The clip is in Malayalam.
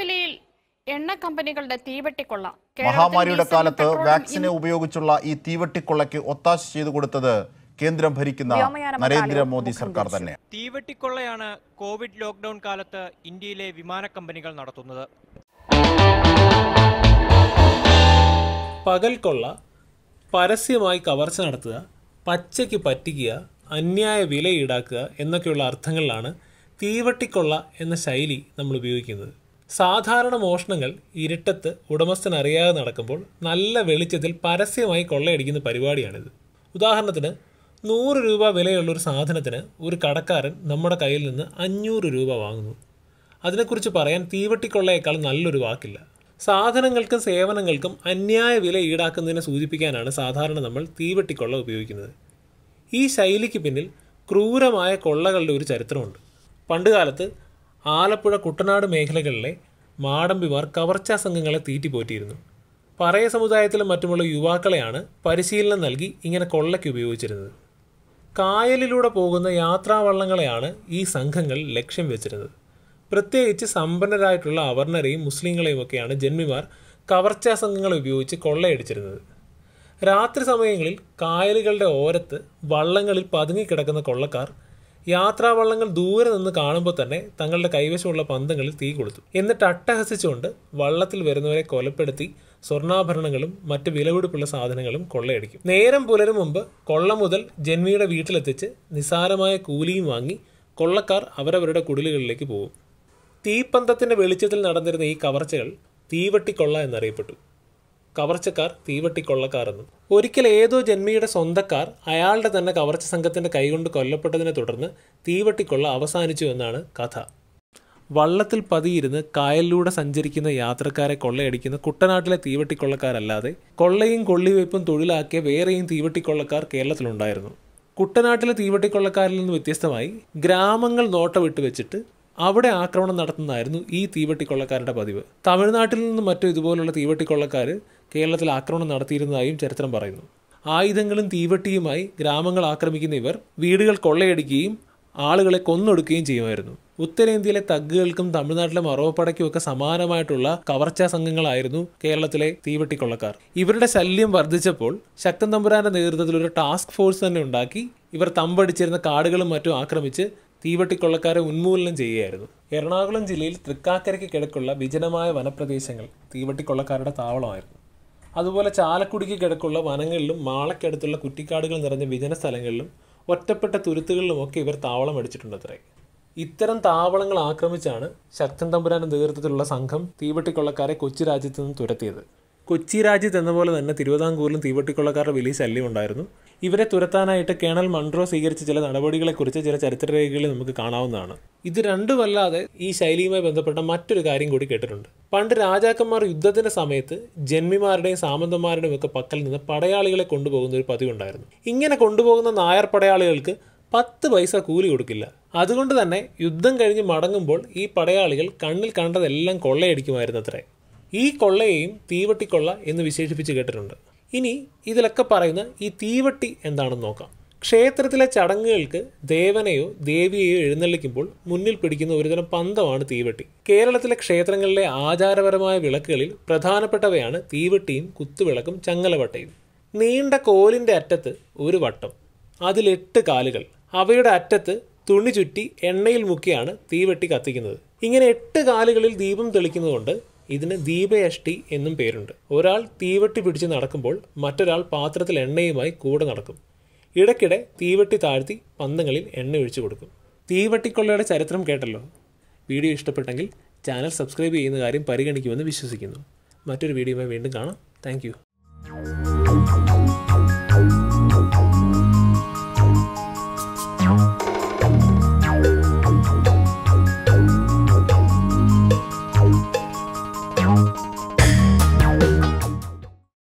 വിലയിൽ എണ്ണ കമ്പനികളുടെ തീവെട്ടിക്കൊള്ള മഹാമാരിയുടെ കാലത്ത് വാക്സിനെ ഉപയോഗിച്ചുള്ള ഈ തീവെട്ടിക്കൊള്ളയ്ക്ക് ഒത്താശ ചെയ്തു കൊടുത്തത് കേന്ദ്രം ഭരിക്കുന്ന നരേന്ദ്രമോദി സർക്കാർ തന്നെ തീവെട്ടിക്കൊള്ളയാണ് കോവിഡ് ലോക്ഡൌൺ കാലത്ത് ഇന്ത്യയിലെ വിമാന കമ്പനികൾ നടത്തുന്നത് പകൽക്കൊള്ള പരസ്യമായി കവർച്ച നടത്തുക പച്ചയ്ക്ക് പറ്റിക്കുക അന്യായ വില ഈടാക്കുക എന്നൊക്കെയുള്ള അർത്ഥങ്ങളിലാണ് തീവട്ടിക്കൊള്ള എന്ന ശൈലി നമ്മൾ ഉപയോഗിക്കുന്നത് സാധാരണ മോഷണങ്ങൾ ഇരുട്ടത്ത് ഉടമസ്ഥൻ അറിയാതെ നടക്കുമ്പോൾ നല്ല വെളിച്ചത്തിൽ പരസ്യമായി കൊള്ളയടിക്കുന്ന പരിപാടിയാണിത് ഉദാഹരണത്തിന് നൂറ് രൂപ വിലയുള്ള ഒരു സാധനത്തിന് ഒരു കടക്കാരൻ നമ്മുടെ കയ്യിൽ നിന്ന് അഞ്ഞൂറ് രൂപ വാങ്ങുന്നു അതിനെക്കുറിച്ച് പറയാൻ തീവട്ടിക്കൊള്ളയേക്കാൾ നല്ലൊരു വാക്കില്ല സാധനങ്ങൾക്കും സേവനങ്ങൾക്കും അന്യായ വില ഈടാക്കുന്നതിനെ സൂചിപ്പിക്കാനാണ് സാധാരണ നമ്മൾ തീവട്ടിക്കൊള്ള ഉപയോഗിക്കുന്നത് ഈ ശൈലിക്ക് പിന്നിൽ ക്രൂരമായ കൊള്ളകളുടെ ഒരു ചരിത്രമുണ്ട് പണ്ടുകാലത്ത് ആലപ്പുഴ കുട്ടനാട് മേഖലകളിലെ മാടമ്പിമാർ കവർച്ചാ സംഘങ്ങളെ തീറ്റിപ്പോറ്റിയിരുന്നു പറയ സമുദായത്തിലും മറ്റുമുള്ള യുവാക്കളെയാണ് പരിശീലനം നൽകി ഇങ്ങനെ കൊള്ളയ്ക്ക് ഉപയോഗിച്ചിരുന്നത് കായലിലൂടെ പോകുന്ന യാത്രാവള്ളങ്ങളെയാണ് ഈ സംഘങ്ങൾ ലക്ഷ്യം വെച്ചിരുന്നത് പ്രത്യേകിച്ച് സമ്പന്നരായിട്ടുള്ള അവർണരെയും ഒക്കെയാണ് ജന്മിമാർ കവർച്ചാ സംഘങ്ങൾ ഉപയോഗിച്ച് കൊള്ളയടിച്ചിരുന്നത് രാത്രി സമയങ്ങളിൽ കായലുകളുടെ ഓരത്ത് വള്ളങ്ങളിൽ പതുങ്ങിക്കിടക്കുന്ന കൊള്ളക്കാർ യാത്രാവള്ളങ്ങൾ ദൂരെ നിന്ന് കാണുമ്പോൾ തന്നെ തങ്ങളുടെ കൈവശമുള്ള പന്തങ്ങളിൽ തീ കൊളുത്തു എന്നിട്ട് അട്ടഹസിച്ചുകൊണ്ട് വള്ളത്തിൽ വരുന്നവരെ കൊലപ്പെടുത്തി സ്വർണ്ണാഭരണങ്ങളും മറ്റ് വിലപിടിപ്പുള്ള സാധനങ്ങളും കൊള്ളയടിക്കും നേരം പുലരും മുമ്പ് കൊള്ള മുതൽ ജന്മിയുടെ വീട്ടിലെത്തിച്ച് നിസാരമായ കൂലിയും വാങ്ങി കൊള്ളക്കാർ അവരവരുടെ കുടിലുകളിലേക്ക് പോകും തീപ്പന്തത്തിന്റെ വെളിച്ചത്തിൽ നടന്നിരുന്ന ഈ കവർച്ചകൾ തീവട്ടിക്കൊള്ള എന്നറിയപ്പെട്ടു കവർച്ചക്കാർ തീവട്ടിക്കൊള്ളക്കാരെന്നും ഒരിക്കൽ ഏതോ ജന്മിയുടെ സ്വന്തക്കാർ അയാളുടെ തന്നെ കവർച്ച സംഘത്തിൻ്റെ കൈകൊണ്ട് കൊല്ലപ്പെട്ടതിനെ തുടർന്ന് തീവട്ടിക്കൊള്ള അവസാനിച്ചു എന്നാണ് കഥ വള്ളത്തിൽ പതിയിരുന്ന് കായലിലൂടെ സഞ്ചരിക്കുന്ന യാത്രക്കാരെ കൊള്ളയടിക്കുന്ന കുട്ടനാട്ടിലെ തീവട്ടിക്കൊള്ളക്കാരല്ലാതെ കൊള്ളയും കൊള്ളിവയ്പ്പും തൊഴിലാക്കിയ വേറെയും തീവട്ടിക്കൊള്ളക്കാർ കേരളത്തിലുണ്ടായിരുന്നു കുട്ടനാട്ടിലെ തീവട്ടിക്കൊള്ളക്കാരിൽ നിന്ന് വ്യത്യസ്തമായി ഗ്രാമങ്ങൾ നോട്ട വിട്ടുവെച്ചിട്ട് അവിടെ ആക്രമണം നടത്തുന്നതായിരുന്നു ഈ തീവട്ടിക്കൊള്ളക്കാരുടെ പതിവ് തമിഴ്നാട്ടിൽ നിന്നും മറ്റു ഇതുപോലുള്ള തീവട്ടിക്കൊള്ളക്കാർ കേരളത്തിൽ ആക്രമണം നടത്തിയിരുന്നതായും ചരിത്രം പറയുന്നു ആയുധങ്ങളും തീവട്ടിയുമായി ഗ്രാമങ്ങൾ ആക്രമിക്കുന്ന ഇവർ വീടുകൾ കൊള്ളയടിക്കുകയും ആളുകളെ കൊന്നൊടുക്കുകയും ചെയ്യുമായിരുന്നു ഉത്തരേന്ത്യയിലെ തഗ്ഗുകൾക്കും തമിഴ്നാട്ടിലെ മറവപ്പടയ്ക്കും ഒക്കെ സമാനമായിട്ടുള്ള കവർച്ചാ സംഘങ്ങളായിരുന്നു കേരളത്തിലെ തീവട്ടിക്കൊള്ളക്കാർ ഇവരുടെ ശല്യം വർദ്ധിച്ചപ്പോൾ ശക്തൻ തമ്പുരാന്റെ നേതൃത്വത്തിൽ ഒരു ടാസ്ക് ഫോഴ്സ് തന്നെ ഉണ്ടാക്കി ഇവർ തമ്പടിച്ചിരുന്ന കാടുകളും മറ്റും ആക്രമിച്ച് തീവട്ടിക്കൊള്ളക്കാരെ ഉന്മൂലനം ചെയ്യുകയായിരുന്നു എറണാകുളം ജില്ലയിൽ തൃക്കാക്കരയ്ക്ക് കിഴക്കുള്ള വിജനമായ വനപ്രദേശങ്ങൾ തീവട്ടിക്കൊള്ളക്കാരുടെ താവളമായിരുന്നു അതുപോലെ ചാലക്കുടിക്ക് കിഴക്കുള്ള വനങ്ങളിലും മാളക്കടുത്തുള്ള കുറ്റിക്കാടുകൾ നിറഞ്ഞ വിജന സ്ഥലങ്ങളിലും ഒറ്റപ്പെട്ട തുരുത്തുകളിലുമൊക്കെ ഇവർ താവളം അടിച്ചിട്ടുണ്ട് അത്രേ ഇത്തരം താവളങ്ങൾ ആക്രമിച്ചാണ് ശക്തൻ തമ്പുരാൻ്റെ നേതൃത്വത്തിലുള്ള സംഘം തീവട്ടിക്കൊള്ളക്കാരെ കൊച്ചി രാജ്യത്ത് നിന്ന് തുരത്തിയത് കൊച്ചി രാജ്യത്ത് എന്ന പോലെ തന്നെ തിരുവിതാംകൂറിലും തീവട്ടിക്കൊള്ളക്കാരുടെ വലിയ ശല്യം ഉണ്ടായിരുന്നു ഇവരെ തുരത്താനായിട്ട് കേണൽ മൺട്രോ സ്വീകരിച്ച ചില നടപടികളെക്കുറിച്ച് ചില ചരിത്രരേഖകളിൽ നമുക്ക് കാണാവുന്നതാണ് ഇത് രണ്ടുമല്ലാതെ ഈ ശൈലിയുമായി ബന്ധപ്പെട്ട മറ്റൊരു കാര്യം കൂടി കേട്ടിട്ടുണ്ട് പണ്ട് രാജാക്കന്മാർ യുദ്ധത്തിന്റെ സമയത്ത് ജന്മിമാരുടെയും സാമന്തന്മാരുടെയും ഒക്കെ പക്കൽ നിന്ന് പടയാളികളെ കൊണ്ടുപോകുന്ന ഒരു പതിവുണ്ടായിരുന്നു ഇങ്ങനെ കൊണ്ടുപോകുന്ന നായർ പടയാളികൾക്ക് പത്ത് പൈസ കൂലി കൊടുക്കില്ല അതുകൊണ്ട് തന്നെ യുദ്ധം കഴിഞ്ഞ് മടങ്ങുമ്പോൾ ഈ പടയാളികൾ കണ്ണിൽ കണ്ടതെല്ലാം കൊള്ളയടിക്കുമായിരുന്നു അത്രേ ഈ കൊള്ളയെയും തീവട്ടിക്കൊള്ള എന്ന് വിശേഷിപ്പിച്ച് കേട്ടിട്ടുണ്ട് ഇനി ഇതിലൊക്കെ പറയുന്ന ഈ തീവട്ടി എന്താണെന്ന് നോക്കാം ക്ഷേത്രത്തിലെ ചടങ്ങുകൾക്ക് ദേവനെയോ ദേവിയെയോ എഴുന്നള്ളിക്കുമ്പോൾ മുന്നിൽ പിടിക്കുന്ന ഒരുതരം പന്തമാണ് തീവട്ടി കേരളത്തിലെ ക്ഷേത്രങ്ങളിലെ ആചാരപരമായ വിളക്കുകളിൽ പ്രധാനപ്പെട്ടവയാണ് തീവട്ടിയും കുത്തുവിളക്കും ചങ്ങലവട്ടയും നീണ്ട കോലിൻ്റെ അറ്റത്ത് ഒരു വട്ടം അതിലെട്ട് കാലുകൾ അവയുടെ അറ്റത്ത് തുണി ചുറ്റി എണ്ണയിൽ മുക്കിയാണ് തീവെട്ടി കത്തിക്കുന്നത് ഇങ്ങനെ എട്ട് കാലുകളിൽ ദീപം തെളിക്കുന്നതുകൊണ്ട് ഇതിന് ദീപയഷ്ടി എന്നും പേരുണ്ട് ഒരാൾ തീവെട്ടി പിടിച്ച് നടക്കുമ്പോൾ മറ്റൊരാൾ പാത്രത്തിൽ എണ്ണയുമായി കൂടെ നടക്കും ഇടയ്ക്കിടെ തീവെട്ടി താഴ്ത്തി പന്തങ്ങളിൽ എണ്ണ ഒഴിച്ചു കൊടുക്കും തീവെട്ടിക്കൊള്ളയുടെ ചരിത്രം കേട്ടല്ലോ വീഡിയോ ഇഷ്ടപ്പെട്ടെങ്കിൽ ചാനൽ സബ്സ്ക്രൈബ് ചെയ്യുന്ന കാര്യം പരിഗണിക്കുമെന്ന് വിശ്വസിക്കുന്നു മറ്റൊരു വീഡിയോയുമായി വീണ്ടും കാണാം താങ്ക്